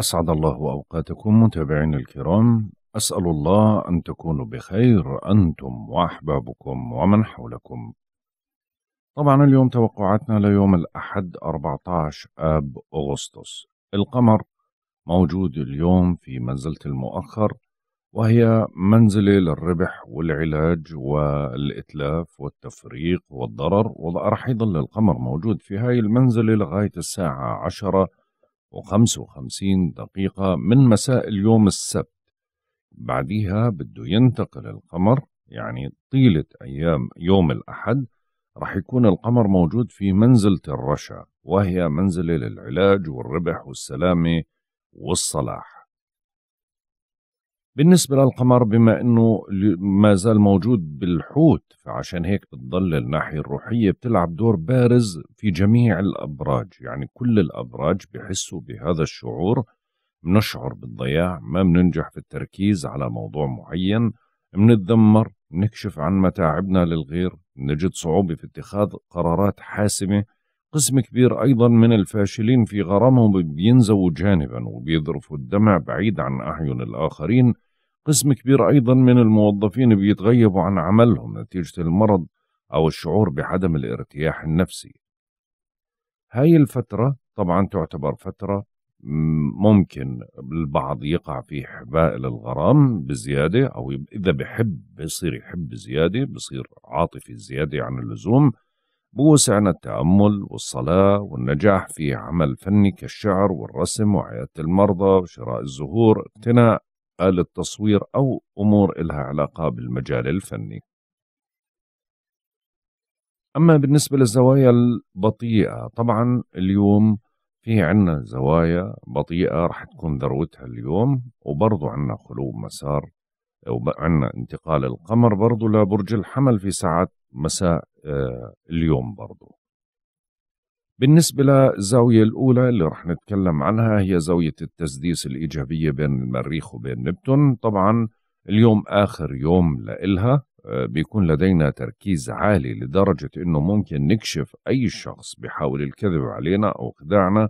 أسعد الله أوقاتكم متابعينا الكرام أسأل الله أن تكونوا بخير أنتم وأحبابكم ومن حولكم طبعا اليوم توقعاتنا ليوم الأحد 14 آب أغسطس القمر موجود اليوم في منزلة المؤخر وهي منزلة للربح والعلاج والإتلاف والتفريق والضرر وراح يظل القمر موجود في هاي المنزلة لغاية الساعة عشرة و55 دقيقة من مساء اليوم السبت بعدها بده ينتقل القمر يعني طيلة أيام يوم الأحد رح يكون القمر موجود في منزلة الرشا وهي منزلة للعلاج والربح والسلامة والصلاح بالنسبة للقمر بما أنه ما زال موجود بالحوت فعشان هيك بتضل الناحية الروحية بتلعب دور بارز في جميع الأبراج يعني كل الأبراج بحسوا بهذا الشعور بنشعر بالضياع ما بننجح في التركيز على موضوع معين بنتذمر نكشف عن متاعبنا للغير نجد صعوبة في اتخاذ قرارات حاسمة قسم كبير أيضا من الفاشلين في غرامهم بينزووا جانبا وبيذرفوا الدمع بعيد عن أعين الآخرين قسم كبير أيضا من الموظفين بيتغيبوا عن عملهم نتيجة المرض أو الشعور بعدم الارتياح النفسي هاي الفترة طبعا تعتبر فترة ممكن البعض يقع في حبائل الغرام بزيادة أو إذا بحب بصير يحب زيادة بصير عاطفي زيادة عن اللزوم بوسعنا التأمل والصلاة والنجاح في عمل فني كالشعر والرسم وعيادة المرضى وشراء الزهور اقتناء آلة تصوير أو أمور إلها علاقة بالمجال الفني أما بالنسبة للزوايا البطيئة طبعا اليوم في عنا زوايا بطيئة رح تكون ذروتها اليوم وبرضو عنا خلو مسار وعنا انتقال القمر برضو لبرج الحمل في ساعات مساء آه، اليوم برضو بالنسبة للزاوية الأولى اللي رح نتكلم عنها هي زاوية التسديس الإيجابية بين المريخ وبين نبتون طبعا اليوم آخر يوم لإلها آه، بيكون لدينا تركيز عالي لدرجة أنه ممكن نكشف أي شخص بحاول الكذب علينا أو خداعنا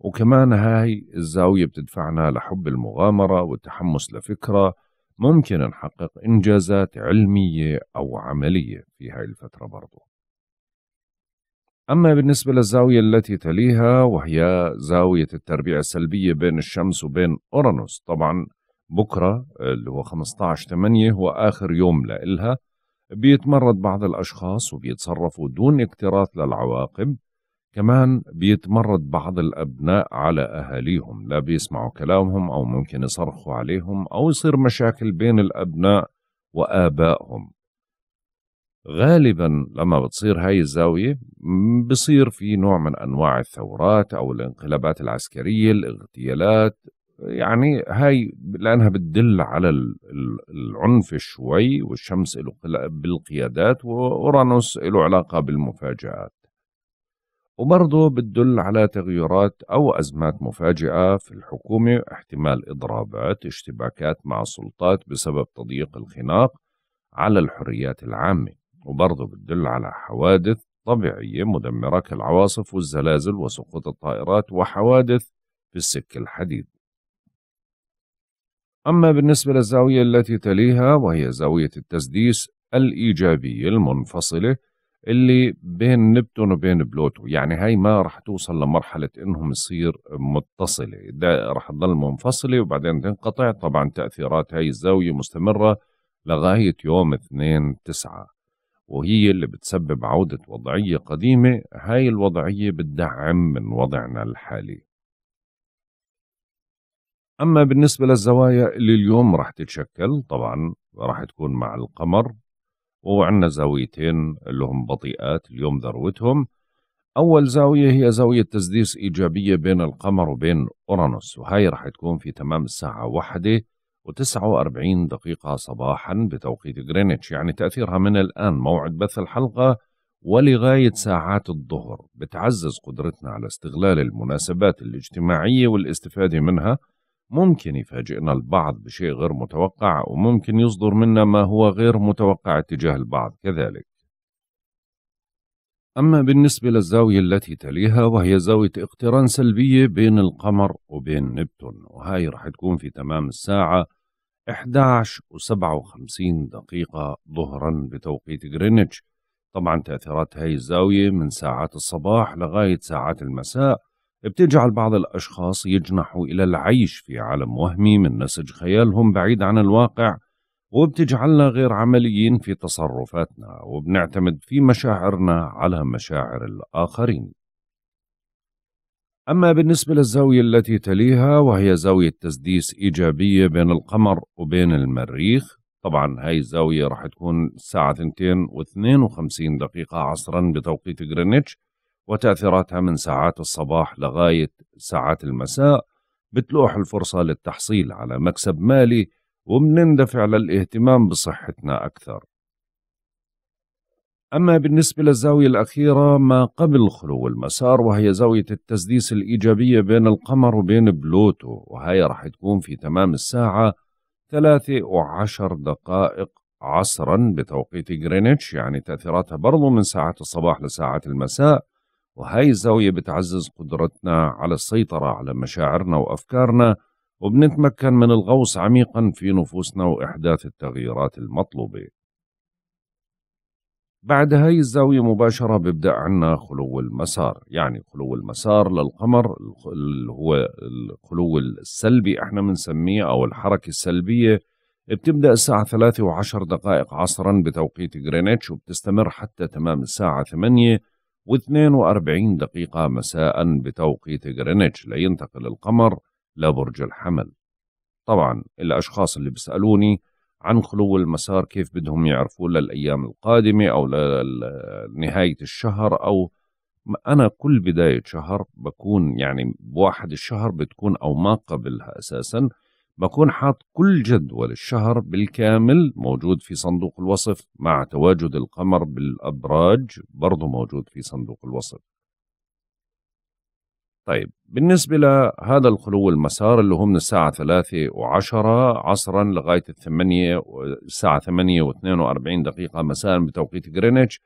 وكمان هاي الزاوية بتدفعنا لحب المغامرة والتحمس لفكرة ممكن نحقق إنجازات علمية أو عملية في هاي الفترة برضو أما بالنسبة للزاوية التي تليها وهي زاوية التربيع السلبية بين الشمس وبين أورانوس طبعا بكرة اللي هو 15 8 هو آخر يوم لإلها بيتمرد بعض الأشخاص وبيتصرفوا دون اكتراث للعواقب كمان بيتمرد بعض الأبناء على أهاليهم لا بيسمعوا كلامهم أو ممكن يصرخوا عليهم أو يصير مشاكل بين الأبناء وآبائهم غالبا لما بتصير هاي الزاوية بصير في نوع من أنواع الثورات أو الانقلابات العسكرية الاغتيالات يعني هاي لأنها بتدل على العنف شوي والشمس له بالقيادات وأورانوس له علاقة بالمفاجآت وبرضه بتدل على تغيرات أو أزمات مفاجئة في الحكومة احتمال إضرابات اشتباكات مع السلطات بسبب تضييق الخناق على الحريات العامة وبرضه بتدل على حوادث طبيعية مدمرة كالعواصف والزلازل وسقوط الطائرات وحوادث في السك الحديد أما بالنسبة للزاوية التي تليها وهي زاوية التسديس الإيجابية المنفصلة اللي بين نبتون وبين بلوتو يعني هاي ما رح توصل لمرحلة إنهم يصير متصلة ده رح تضل منفصلة وبعدين تنقطع طبعا تأثيرات هاي الزاوية مستمرة لغاية يوم 2 تسعة وهي اللي بتسبب عودة وضعية قديمة هاي الوضعية بتدعم من وضعنا الحالي أما بالنسبة للزوايا اللي اليوم رح تتشكل طبعا رح تكون مع القمر وعندنا زاويتين اللي هم بطيئات اليوم ذروتهم أول زاوية هي زاوية تسديس إيجابية بين القمر وبين أورانوس وهي رح تكون في تمام الساعة واحدة و49 دقيقة صباحا بتوقيت غرينتش يعني تأثيرها من الآن موعد بث الحلقة ولغاية ساعات الظهر بتعزز قدرتنا على استغلال المناسبات الاجتماعية والاستفادة منها ممكن يفاجئنا البعض بشيء غير متوقع وممكن يصدر منا ما هو غير متوقع اتجاه البعض كذلك أما بالنسبة للزاوية التي تليها وهي زاوية اقتران سلبية بين القمر وبين نبتون وهاي رح تكون في تمام الساعة 11 و57 دقيقة ظهرا بتوقيت غرينتش طبعا تأثيرات هاي الزاوية من ساعات الصباح لغاية ساعات المساء بتجعل بعض الأشخاص يجنحوا إلى العيش في عالم وهمي من نسج خيالهم بعيد عن الواقع وبتجعلنا غير عمليين في تصرفاتنا وبنعتمد في مشاعرنا على مشاعر الآخرين أما بالنسبة للزاوية التي تليها وهي زاوية تسديس إيجابية بين القمر وبين المريخ طبعا هاي الزاوية راح تكون الساعة 2 و52 دقيقة عصرا بتوقيت غرينتش وتأثيراتها من ساعات الصباح لغاية ساعات المساء بتلوح الفرصة للتحصيل على مكسب مالي وبنندفع للاهتمام بصحتنا أكثر أما بالنسبة للزاوية الأخيرة ما قبل خلو المسار وهي زاوية التسديس الإيجابية بين القمر وبين بلوتو وهي رح تكون في تمام الساعة ثلاثة وعشر دقائق عصرا بتوقيت غرينتش يعني تأثيراتها برضو من ساعة الصباح لساعة المساء وهي الزاوية بتعزز قدرتنا على السيطرة على مشاعرنا وأفكارنا وبنتمكن من الغوص عميقا في نفوسنا وإحداث التغييرات المطلوبة بعد هاي الزاوية مباشرة بيبدأ عنا خلو المسار يعني خلو المسار للقمر اللي هو الخلو السلبي احنا بنسميه أو الحركة السلبية بتبدأ الساعة ثلاثة وعشر دقائق عصرا بتوقيت غرينتش وبتستمر حتى تمام الساعة ثمانية واثنين وأربعين دقيقة مساء بتوقيت غرينتش لينتقل القمر لبرج الحمل طبعا الأشخاص اللي بيسألوني عن خلو المسار كيف بدهم يعرفوا للايام القادمه او لنهايه الشهر او انا كل بدايه شهر بكون يعني بواحد الشهر بتكون او ما قبلها اساسا بكون حاط كل جدول الشهر بالكامل موجود في صندوق الوصف مع تواجد القمر بالابراج برضه موجود في صندوق الوصف طيب بالنسبة لهذا الخلو المسار اللي هو من الساعة ثلاثة وعشرة عصرا لغاية الثمانية الساعة ثمانية واثنين واربعين دقيقة مساء بتوقيت غرينتش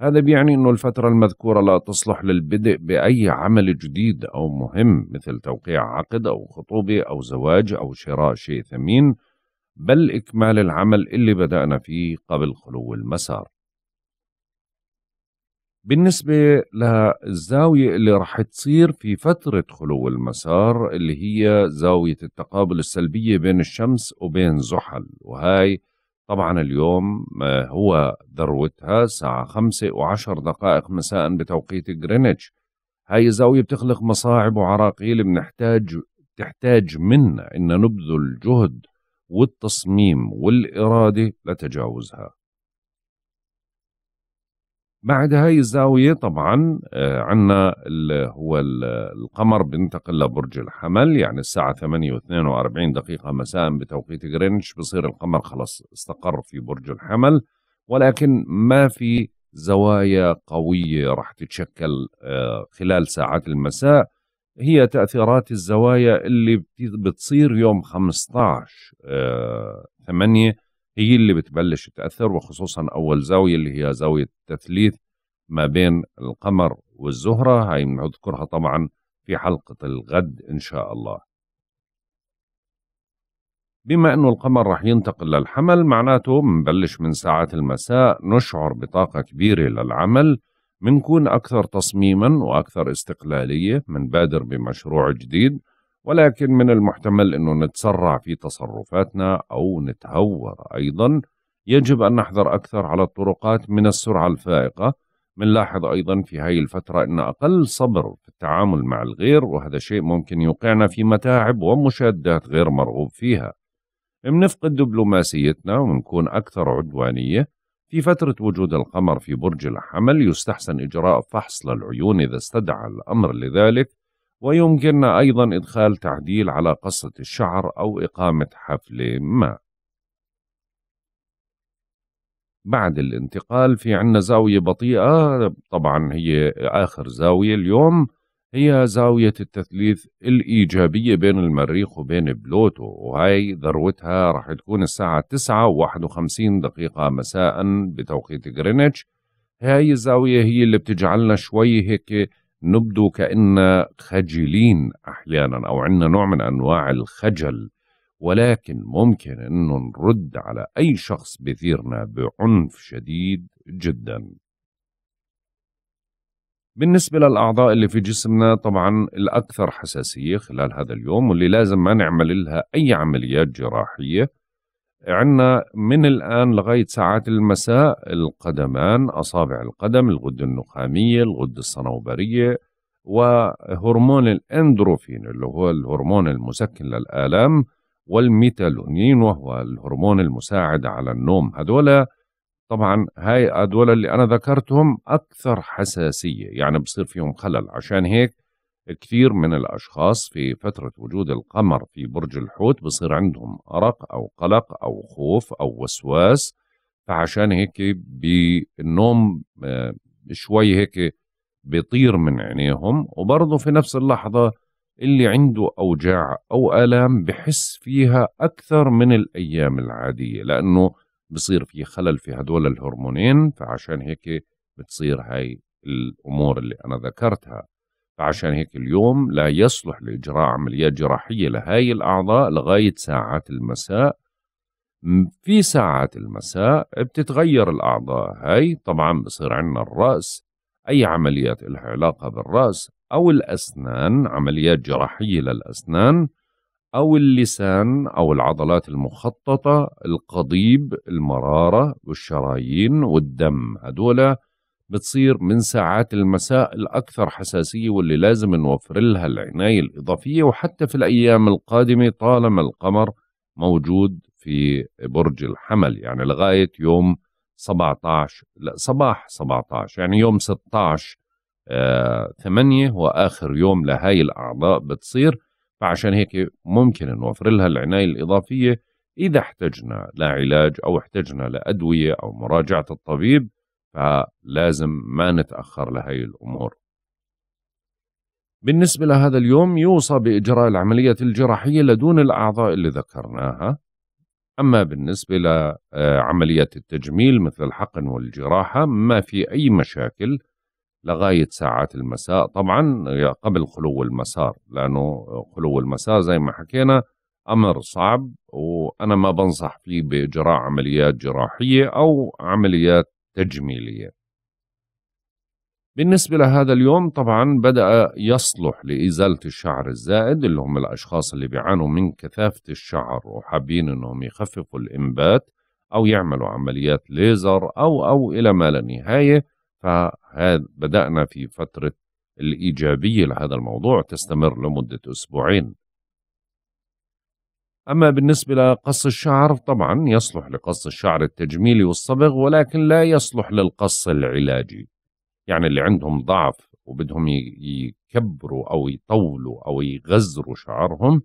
هذا بيعني أنه الفترة المذكورة لا تصلح للبدء بأي عمل جديد أو مهم مثل توقيع عقد أو خطوبة أو زواج أو شراء شيء ثمين بل إكمال العمل اللي بدأنا فيه قبل خلو المسار بالنسبة للزاوية اللي رح تصير في فترة خلو المسار اللي هي زاوية التقابل السلبية بين الشمس وبين زحل وهاي طبعا اليوم آه، هو ذروتها الساعة خمسة وعشر دقائق مساء بتوقيت غرينتش هاي الزاوية بتخلق مصاعب وعراقيل بنحتاج تحتاج منا إن نبذل جهد والتصميم والإرادة لتجاوزها بعد هاي الزاوية طبعا آه، عندنا هو القمر بينتقل لبرج الحمل يعني الساعة 8 و42 دقيقة مساء بتوقيت غرينتش بصير القمر خلاص استقر في برج الحمل ولكن ما في زوايا قوية راح تتشكل آه، خلال ساعات المساء هي تأثيرات الزوايا اللي بتصير يوم 15 8 آه، هي اللي بتبلش تأثر وخصوصا أول زاوية اللي هي زاوية التثليث ما بين القمر والزهرة هاي بنذكرها طبعا في حلقة الغد إن شاء الله بما أنه القمر رح ينتقل للحمل معناته بنبلش من ساعات المساء نشعر بطاقة كبيرة للعمل منكون أكثر تصميما وأكثر استقلالية منبادر بمشروع جديد ولكن من المحتمل أنه نتسرع في تصرفاتنا أو نتهور أيضا يجب أن نحذر أكثر على الطرقات من السرعة الفائقة منلاحظ أيضا في هاي الفترة أن أقل صبر في التعامل مع الغير وهذا شيء ممكن يوقعنا في متاعب ومشادات غير مرغوب فيها بنفقد دبلوماسيتنا ونكون أكثر عدوانية في فترة وجود القمر في برج الحمل يستحسن إجراء فحص للعيون إذا استدعى الأمر لذلك ويمكننا أيضا إدخال تعديل على قصة الشعر أو إقامة حفل ما بعد الانتقال في عنا زاوية بطيئة طبعا هي آخر زاوية اليوم هي زاوية التثليث الإيجابية بين المريخ وبين بلوتو وهي ذروتها رح تكون الساعة 9 51 دقيقة مساء بتوقيت غرينتش هاي الزاوية هي اللي بتجعلنا شوي هيك نبدو كأن خجلين أحيانا أو عندنا نوع من أنواع الخجل ولكن ممكن أنه نرد على أي شخص بيثيرنا بعنف شديد جدا بالنسبة للأعضاء اللي في جسمنا طبعا الأكثر حساسية خلال هذا اليوم واللي لازم ما نعمل لها أي عمليات جراحية عندنا من الآن لغاية ساعات المساء القدمان أصابع القدم الغدة النخامية الغدة الصنوبرية وهرمون الاندروفين اللي هو الهرمون المسكن للآلام والميتالونين وهو الهرمون المساعد على النوم هذولا طبعا هاي هذول اللي أنا ذكرتهم أكثر حساسية يعني بصير فيهم خلل عشان هيك كثير من الأشخاص في فترة وجود القمر في برج الحوت بصير عندهم أرق أو قلق أو خوف أو وسواس فعشان هيك بالنوم آه، شوي هيك بيطير من عينيهم وبرضه في نفس اللحظة اللي عنده أوجاع أو آلام بحس فيها أكثر من الأيام العادية لأنه بصير في خلل في هدول الهرمونين فعشان هيك بتصير هاي الأمور اللي أنا ذكرتها فعشان هيك اليوم لا يصلح لإجراء عمليات جراحية لهاي الأعضاء لغاية ساعات المساء في ساعات المساء بتتغير الأعضاء هاي طبعا بصير عندنا الرأس أي عمليات لها علاقة بالرأس أو الأسنان عمليات جراحية للأسنان أو اللسان أو العضلات المخططة القضيب المرارة والشرايين والدم هدول بتصير من ساعات المساء الأكثر حساسية واللي لازم نوفر لها العناية الإضافية وحتى في الأيام القادمة طالما القمر موجود في برج الحمل يعني لغاية يوم 17 لا صباح 17 يعني يوم 16 آه هو وآخر يوم لهاي الأعضاء بتصير فعشان هيك ممكن نوفر لها العناية الإضافية إذا احتجنا لعلاج أو احتجنا لأدوية أو مراجعة الطبيب فلازم ما نتأخر لهي الأمور بالنسبة لهذا اليوم يوصى بإجراء العملية الجراحية لدون الأعضاء اللي ذكرناها أما بالنسبة لعملية آه، التجميل مثل الحقن والجراحة ما في أي مشاكل لغاية ساعات المساء طبعا آه، قبل خلو المسار لأنه خلو المساء زي ما حكينا أمر صعب وأنا ما بنصح فيه بإجراء عمليات جراحية أو عمليات تجميلية بالنسبة لهذا اليوم طبعا بدأ يصلح لإزالة الشعر الزائد اللي هم الأشخاص اللي بيعانوا من كثافة الشعر وحابين أنهم يخففوا الإنبات أو يعملوا عمليات ليزر أو أو إلى ما لا نهاية بدأنا في فترة الإيجابية لهذا الموضوع تستمر لمدة أسبوعين أما بالنسبة لقص الشعر طبعا يصلح لقص الشعر التجميلي والصبغ ولكن لا يصلح للقص العلاجي يعني اللي عندهم ضعف وبدهم يكبروا أو يطولوا أو يغزروا شعرهم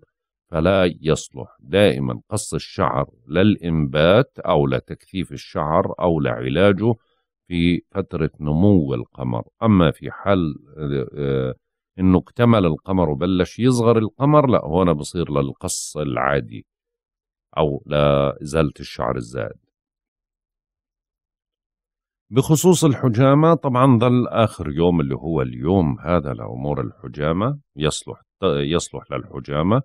فلا يصلح دائما قص الشعر للإنبات أو لتكثيف الشعر أو لعلاجه في فترة نمو القمر أما في حال آه، آه، انه اكتمل القمر وبلش يصغر القمر لا هون بصير للقص العادي او لازاله الشعر الزائد بخصوص الحجامه طبعا ظل اخر يوم اللي هو اليوم هذا لامور الحجامه يصلح يصلح للحجامه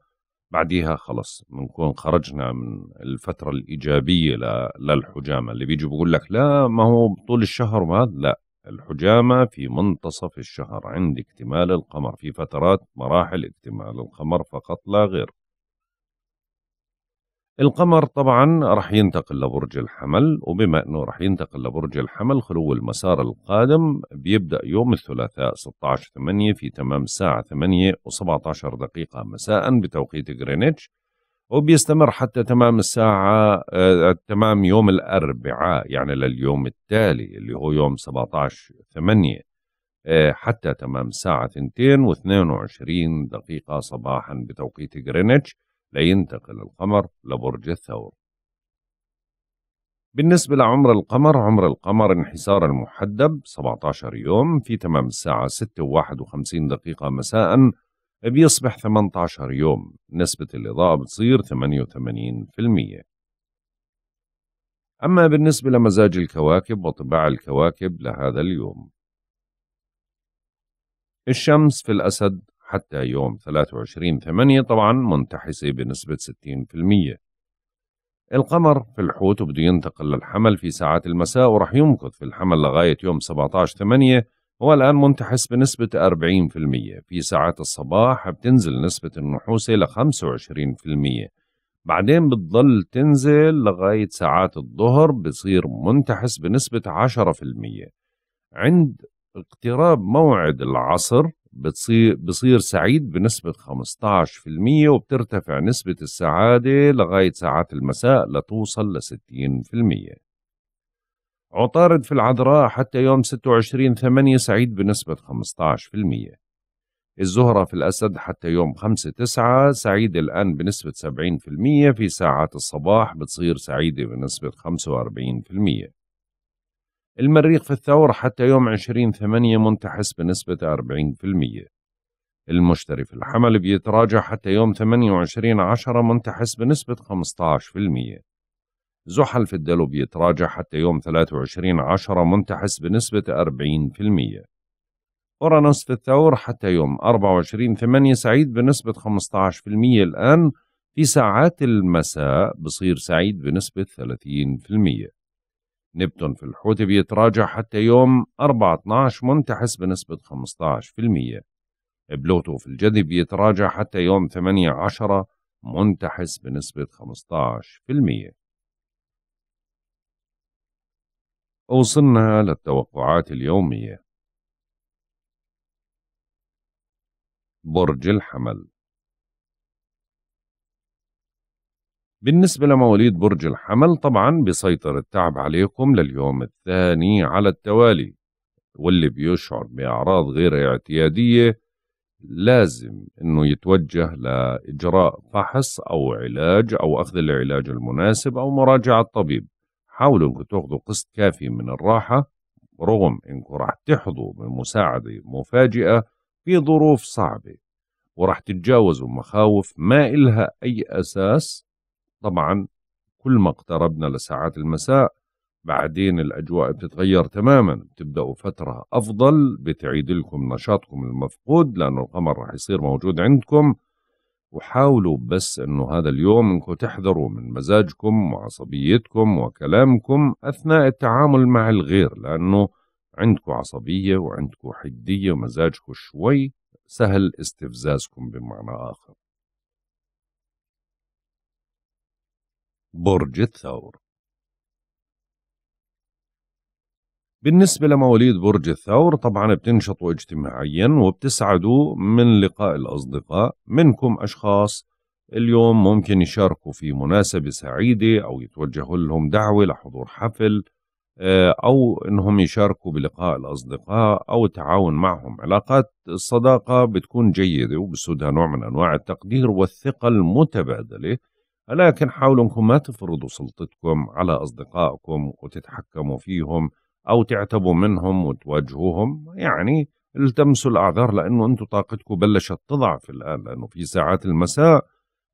بعديها خلص بنكون خرجنا من الفترة الإيجابية للحجامة اللي بيجي بقول لك لا ما هو طول الشهر ما لا الحجامة في منتصف الشهر عند اكتمال القمر في فترات مراحل اكتمال القمر فقط لا غير القمر طبعا رح ينتقل لبرج الحمل وبما انه رح ينتقل لبرج الحمل خلو المسار القادم بيبدا يوم الثلاثاء 16 8 في تمام الساعه 8 و17 دقيقه مساء بتوقيت غرينتش وبيستمر حتى تمام الساعة آه، تمام يوم الأربعاء يعني لليوم التالي اللي هو يوم 17 8 آه، حتى تمام الساعة ثنتين واثنين وعشرين دقيقة صباحا بتوقيت غرينتش لينتقل القمر لبرج الثور بالنسبة لعمر القمر عمر القمر انحسار المحدب 17 يوم في تمام الساعة 6 و51 دقيقة مساء بيصبح 18 يوم نسبة الإضاءة بتصير 88% أما بالنسبة لمزاج الكواكب وطباع الكواكب لهذا اليوم الشمس في الأسد حتى يوم 23 8 طبعا منتحسة بنسبة 60% القمر في الحوت وبده ينتقل للحمل في ساعات المساء ورح يمكث في الحمل لغاية يوم 17 8 هو الآن منتحس بنسبة 40% في ساعات الصباح بتنزل نسبة النحوسة ل 25% بعدين بتضل تنزل لغاية ساعات الظهر بصير منتحس بنسبة 10% عند اقتراب موعد العصر بتصير بصير سعيد بنسبة 15% وبترتفع نسبة السعادة لغاية ساعات المساء لتوصل ل 60% عطارد في العذراء حتى يوم 26 8 سعيد بنسبة 15% الزهرة في الأسد حتى يوم 5 9 سعيد الآن بنسبة 70% في ساعات الصباح بتصير سعيدة بنسبة 45% المريخ في الثور حتى يوم 20 8 منتحس بنسبة 40% المشتري في الحمل بيتراجع حتى يوم 28 10 منتحس بنسبة المية. زحل في الدلو بيتراجع حتى يوم 23 عشرة منتحس بنسبة 40% أورانوس في الثور حتى يوم 24 ثمانية سعيد بنسبة 15% الآن في ساعات المساء بصير سعيد بنسبة 30% نبتون في الحوت بيتراجع حتى يوم 4-12 منتحس بنسبة 15% بلوتو في الجدي بيتراجع حتى يوم 18 منتحس بنسبة 15% ووصلنا للتوقعات اليومية برج الحمل بالنسبة لمواليد برج الحمل طبعا بيسيطر التعب عليكم لليوم الثاني على التوالي واللي بيشعر بأعراض غير اعتيادية لازم انه يتوجه لاجراء فحص او علاج او اخذ العلاج المناسب او مراجعه طبيب حاولوا انكم تاخذوا قسط كافي من الراحة رغم انكم راح تحظوا بمساعدة مفاجئة في ظروف صعبة وراح تتجاوزوا مخاوف ما إلها أي أساس طبعا كل ما اقتربنا لساعات المساء بعدين الأجواء بتتغير تماما بتبدأوا فترة أفضل بتعيد لكم نشاطكم المفقود لأن القمر راح يصير موجود عندكم وحاولوا بس انه هذا اليوم انكم تحذروا من مزاجكم وعصبيتكم وكلامكم اثناء التعامل مع الغير لانه عندكم عصبيه وعندكم حديه ومزاجكم شوي سهل استفزازكم بمعنى اخر برج الثور بالنسبة لمواليد برج الثور طبعا بتنشطوا اجتماعيا وبتسعدوا من لقاء الأصدقاء منكم أشخاص اليوم ممكن يشاركوا في مناسبة سعيدة أو يتوجهوا لهم دعوة لحضور حفل آه، أو أنهم يشاركوا بلقاء الأصدقاء أو التعاون معهم علاقات الصداقة بتكون جيدة وبسودها نوع من أنواع التقدير والثقة المتبادلة لكن حاولوا أنكم ما تفرضوا سلطتكم على أصدقائكم وتتحكموا فيهم او تعتبوا منهم وتواجهوهم يعني التمسوا الاعذار لانه انتم طاقتكم بلشت تضعف الان لانه في ساعات المساء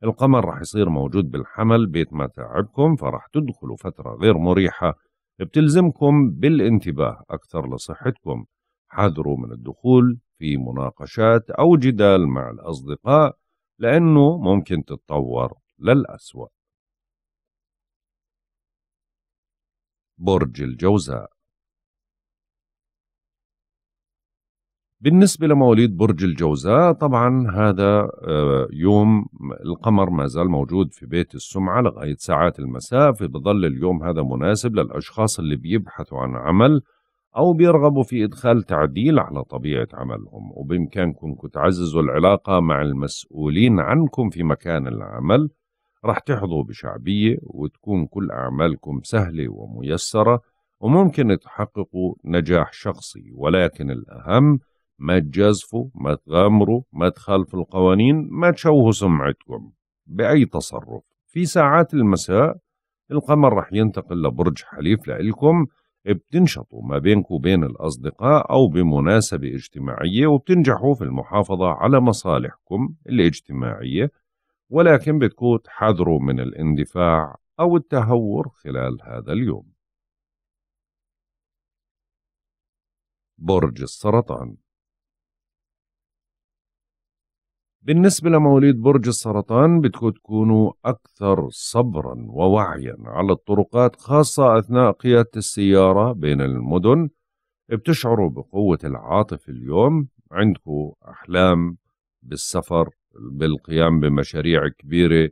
القمر راح يصير موجود بالحمل بيت ما تعبكم فراح تدخلوا فتره غير مريحه بتلزمكم بالانتباه اكثر لصحتكم حذروا من الدخول في مناقشات او جدال مع الاصدقاء لانه ممكن تتطور للاسوأ برج الجوزاء بالنسبة لمواليد برج الجوزاء طبعا هذا آه، يوم القمر ما زال موجود في بيت السمعة لغاية ساعات المساء فبظل اليوم هذا مناسب للأشخاص اللي بيبحثوا عن عمل أو بيرغبوا في إدخال تعديل على طبيعة عملهم وبإمكانكم تعززوا العلاقة مع المسؤولين عنكم في مكان العمل رح تحظوا بشعبية وتكون كل أعمالكم سهلة وميسرة وممكن تحققوا نجاح شخصي ولكن الأهم ما تجازفوا ما تغامروا ما تخالفوا القوانين ما تشوهوا سمعتكم بأي تصرف في ساعات المساء القمر رح ينتقل لبرج حليف لإلكم بتنشطوا ما بينكم وبين الأصدقاء أو بمناسبة اجتماعية وبتنجحوا في المحافظة على مصالحكم الاجتماعية ولكن بتكون تحذروا من الاندفاع أو التهور خلال هذا اليوم برج السرطان بالنسبة لمواليد برج السرطان بدكم تكونوا أكثر صبرا ووعيا على الطرقات خاصة أثناء قيادة السيارة بين المدن بتشعروا بقوة العاطفة اليوم عندكم أحلام بالسفر بالقيام بمشاريع كبيرة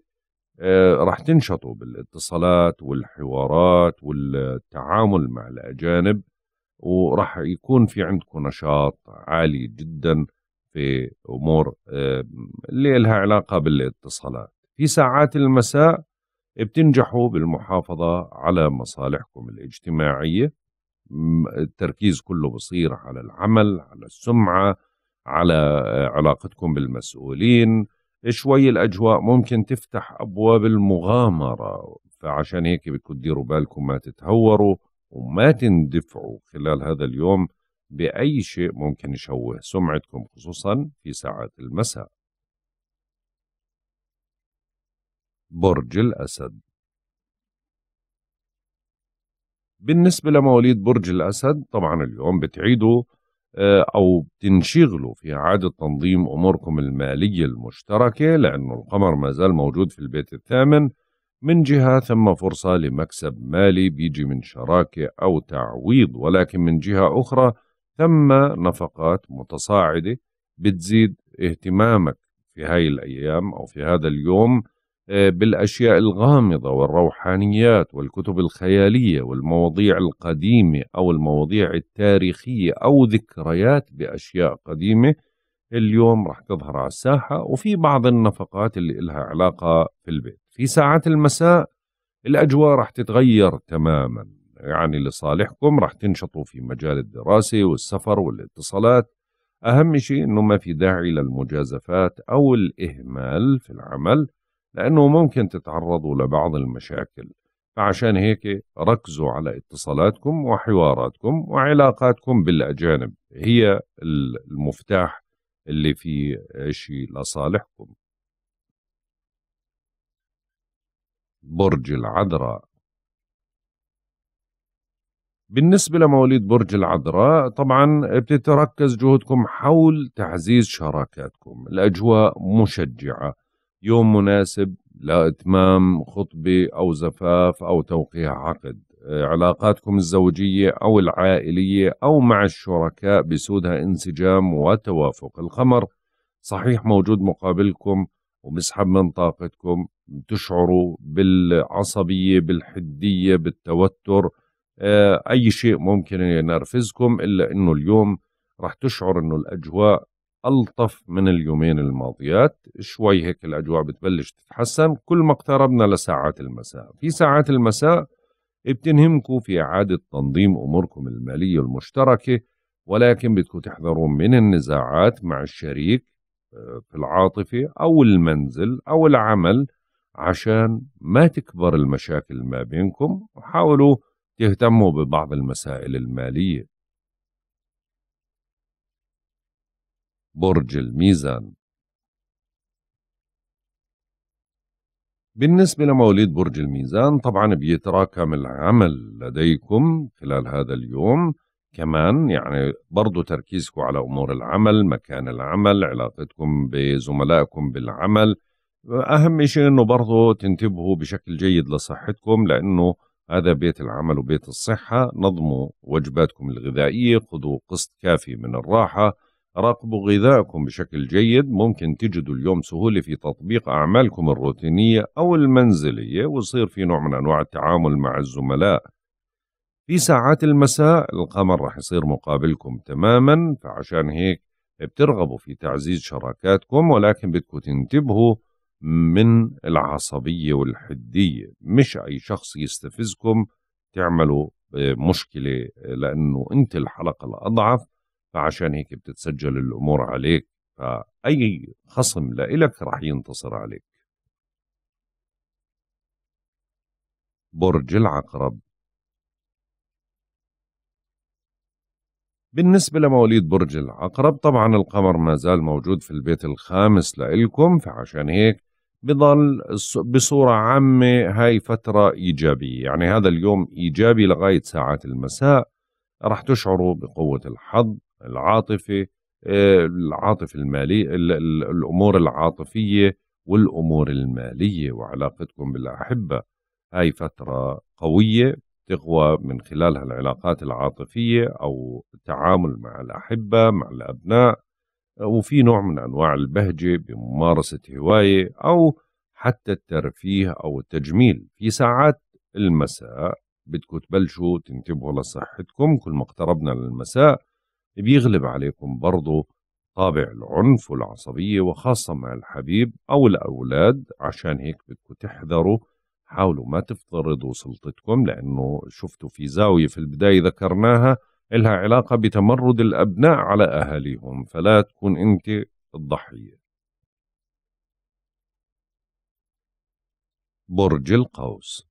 آه، رح تنشطوا بالاتصالات والحوارات والتعامل مع الأجانب ورح يكون في عندكم نشاط عالي جداً في امور آه، اللي لها علاقه بالاتصالات في ساعات المساء بتنجحوا بالمحافظه على مصالحكم الاجتماعيه التركيز كله بصير على العمل على السمعه على آه، علاقتكم بالمسؤولين شوي الاجواء ممكن تفتح ابواب المغامره فعشان هيك بدكم تديروا بالكم ما تتهوروا وما تندفعوا خلال هذا اليوم بأي شيء ممكن يشوه سمعتكم خصوصا في ساعات المساء برج الأسد بالنسبة لمواليد برج الأسد طبعا اليوم بتعيدوا آه، أو بتنشغلوا في إعادة تنظيم أموركم المالية المشتركة لأنه القمر ما زال موجود في البيت الثامن من جهة ثم فرصة لمكسب مالي بيجي من شراكة أو تعويض ولكن من جهة أخرى ثم نفقات متصاعدة بتزيد اهتمامك في هاي الأيام أو في هذا اليوم آه، بالأشياء الغامضة والروحانيات والكتب الخيالية والمواضيع القديمة أو المواضيع التاريخية أو ذكريات بأشياء قديمة اليوم رح تظهر على الساحة وفي بعض النفقات اللي إلها علاقة في البيت في ساعات المساء الأجواء رح تتغير تماما يعني لصالحكم راح تنشطوا في مجال الدراسة والسفر والاتصالات أهم شيء أنه ما في داعي للمجازفات أو الإهمال في العمل لأنه ممكن تتعرضوا لبعض المشاكل فعشان هيك ركزوا على اتصالاتكم وحواراتكم وعلاقاتكم بالأجانب هي المفتاح اللي في شيء لصالحكم برج العذراء بالنسبة لمواليد برج العذراء طبعا بتتركز جهودكم حول تعزيز شراكاتكم الأجواء مشجعة يوم مناسب لإتمام خطبة أو زفاف أو توقيع عقد آه، علاقاتكم الزوجية أو العائلية أو مع الشركاء بسودها انسجام وتوافق القمر صحيح موجود مقابلكم وبسحب من طاقتكم تشعروا بالعصبية بالحدية بالتوتر آه، أي شيء ممكن ينرفزكم إلا أنه اليوم راح تشعر أنه الأجواء ألطف من اليومين الماضيات شوي هيك الأجواء بتبلش تتحسن كل ما اقتربنا لساعات المساء في ساعات المساء بتنهمكم في إعادة تنظيم أموركم المالية المشتركة ولكن بدكم تحذروا من النزاعات مع الشريك آه، في العاطفة أو المنزل أو العمل عشان ما تكبر المشاكل ما بينكم وحاولوا يهتموا ببعض المسائل المالية برج الميزان بالنسبة لمواليد برج الميزان طبعا بيتراكم العمل لديكم خلال هذا اليوم كمان يعني برضو تركيزكم على أمور العمل مكان العمل علاقتكم بزملائكم بالعمل أهم شيء أنه برضو تنتبهوا بشكل جيد لصحتكم لأنه هذا بيت العمل وبيت الصحة نظموا وجباتكم الغذائية خذوا قسط كافي من الراحة راقبوا غذائكم بشكل جيد ممكن تجدوا اليوم سهولة في تطبيق أعمالكم الروتينية أو المنزلية ويصير في نوع من أنواع التعامل مع الزملاء في ساعات المساء القمر رح يصير مقابلكم تماما فعشان هيك بترغبوا في تعزيز شراكاتكم ولكن بدكم تنتبهوا من العصبية والحدية مش أي شخص يستفزكم تعملوا آه، مشكلة آه، لأنه أنت الحلقة الأضعف فعشان هيك بتتسجل الأمور عليك فأي خصم لإلك رح ينتصر عليك برج العقرب بالنسبة لمواليد برج العقرب طبعا القمر ما زال موجود في البيت الخامس لإلكم فعشان هيك بضل بصورة عامة هاي فترة إيجابية يعني هذا اليوم إيجابي لغاية ساعات المساء راح تشعروا بقوة الحظ العاطفة آه، العاطفة المالية الأمور العاطفية والأمور المالية وعلاقتكم بالأحبة هاي فترة قوية تقوى من خلالها العلاقات العاطفية أو التعامل مع الأحبة مع الأبناء وفي نوع من انواع البهجه بممارسه هوايه او حتى الترفيه او التجميل في ساعات المساء بدكم تبلشوا تنتبهوا لصحتكم كل ما اقتربنا للمساء بيغلب عليكم برضو طابع العنف والعصبية وخاصة مع الحبيب أو الأولاد عشان هيك بدكم تحذروا حاولوا ما تفترضوا سلطتكم لأنه شفتوا في زاوية في البداية ذكرناها إلها علاقة بتمرد الأبناء على أهاليهم فلا تكون أنت الضحية برج القوس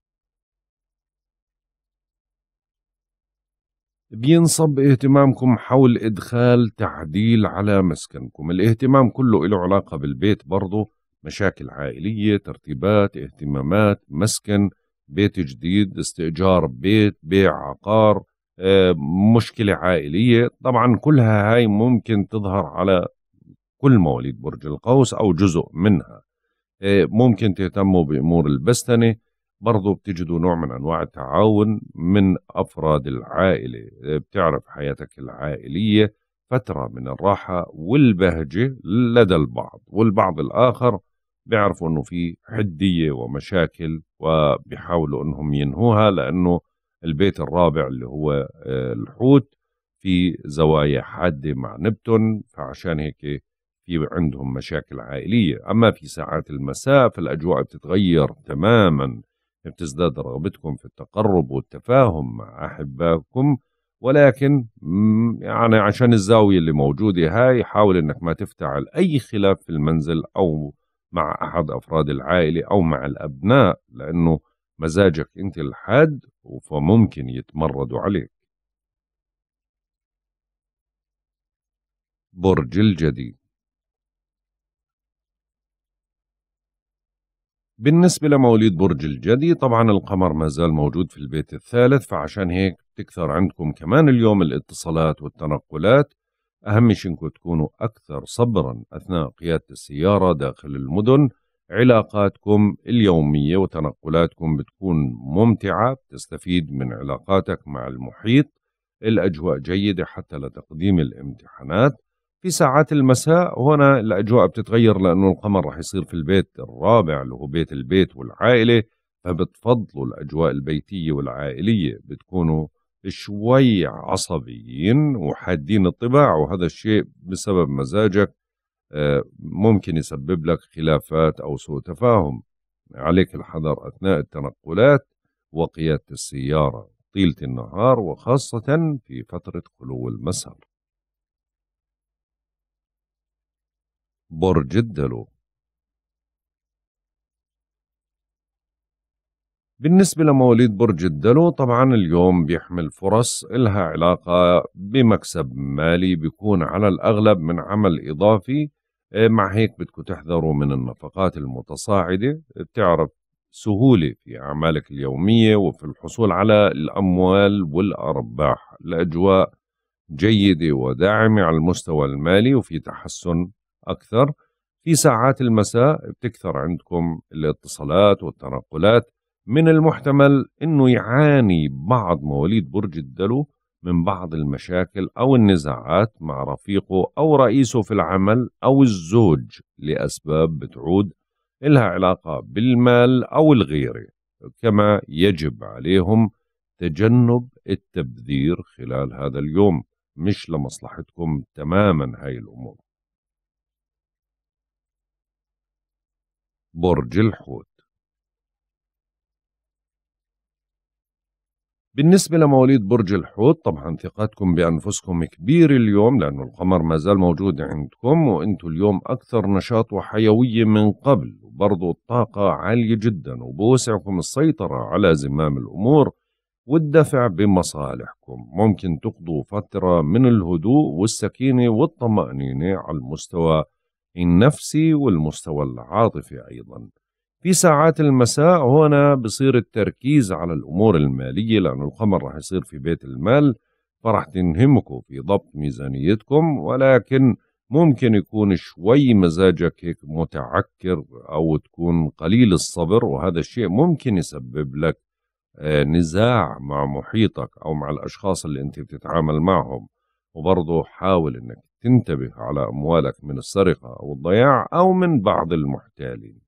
بينصب اهتمامكم حول إدخال تعديل على مسكنكم الاهتمام كله له علاقة بالبيت برضه مشاكل عائلية ترتيبات اهتمامات مسكن بيت جديد استئجار بيت بيع عقار آه، مشكلة عائلية طبعا كلها هاي ممكن تظهر على كل مواليد برج القوس أو جزء منها آه، ممكن تهتموا بأمور البستنة برضو بتجدوا نوع من أنواع التعاون من أفراد العائلة آه، بتعرف حياتك العائلية فترة من الراحة والبهجة لدى البعض والبعض الآخر بيعرفوا أنه في حدية ومشاكل وبيحاولوا أنهم ينهوها لأنه البيت الرابع اللي هو آه، الحوت في زوايا حادة مع نبتون فعشان هيك في عندهم مشاكل عائلية أما في ساعات المساء فالأجواء بتتغير تماما بتزداد رغبتكم في التقرب والتفاهم مع أحبائكم ولكن يعني عشان الزاوية اللي موجودة هاي حاول أنك ما تفتعل أي خلاف في المنزل أو مع أحد أفراد العائلة أو مع الأبناء لأنه مزاجك انت الحاد فممكن يتمردوا عليك برج الجدي بالنسبة لمواليد برج الجدي طبعا القمر ما زال موجود في البيت الثالث فعشان هيك تكثر عندكم كمان اليوم الاتصالات والتنقلات أهم شيء انكم تكونوا أكثر صبرا أثناء قيادة السيارة داخل المدن علاقاتكم اليومية وتنقلاتكم بتكون ممتعة بتستفيد من علاقاتك مع المحيط الأجواء جيدة حتى لتقديم الامتحانات في ساعات المساء هنا الأجواء بتتغير لأنه القمر رح يصير في البيت الرابع اللي هو بيت البيت والعائلة فبتفضلوا الأجواء البيتية والعائلية بتكونوا شوي عصبيين وحادين الطباع وهذا الشيء بسبب مزاجك آه، ممكن يسبب لك خلافات أو سوء تفاهم عليك الحذر أثناء التنقلات وقيادة السيارة طيلة النهار وخاصة في فترة خلو المسار برج الدلو بالنسبة لمواليد برج الدلو طبعا اليوم بيحمل فرص إلها علاقة بمكسب مالي بيكون على الأغلب من عمل إضافي إيه، مع هيك بدكم تحذروا من النفقات المتصاعدة إيه، بتعرف سهولة في أعمالك اليومية وفي الحصول على الأموال والأرباح الأجواء جيدة وداعمة على المستوى المالي وفي تحسن أكثر في ساعات المساء بتكثر عندكم الاتصالات والتنقلات من المحتمل أنه يعاني بعض مواليد برج الدلو من بعض المشاكل أو النزاعات مع رفيقه أو رئيسه في العمل أو الزوج لأسباب بتعود إلها علاقة بالمال أو الغيرة كما يجب عليهم تجنب التبذير خلال هذا اليوم مش لمصلحتكم تماما هاي الأمور برج الحوت بالنسبة لمواليد برج الحوت طبعا ثقتكم بأنفسكم كبير اليوم لأنه القمر ما زال موجود عندكم وأنتم اليوم أكثر نشاط وحيوية من قبل وبرضو الطاقة عالية جدا وبوسعكم السيطرة على زمام الأمور والدفع بمصالحكم ممكن تقضوا فترة من الهدوء والسكينة والطمأنينة على المستوى النفسي والمستوى العاطفي أيضا في ساعات المساء هنا بصير التركيز على الأمور المالية لأنه القمر رح يصير في بيت المال فرح تنهمكم في ضبط ميزانيتكم ولكن ممكن يكون شوي مزاجك هيك متعكر أو تكون قليل الصبر وهذا الشيء ممكن يسبب لك آه، نزاع مع محيطك أو مع الأشخاص اللي أنت بتتعامل معهم وبرضه حاول أنك تنتبه على أموالك من السرقة أو الضياع أو من بعض المحتالين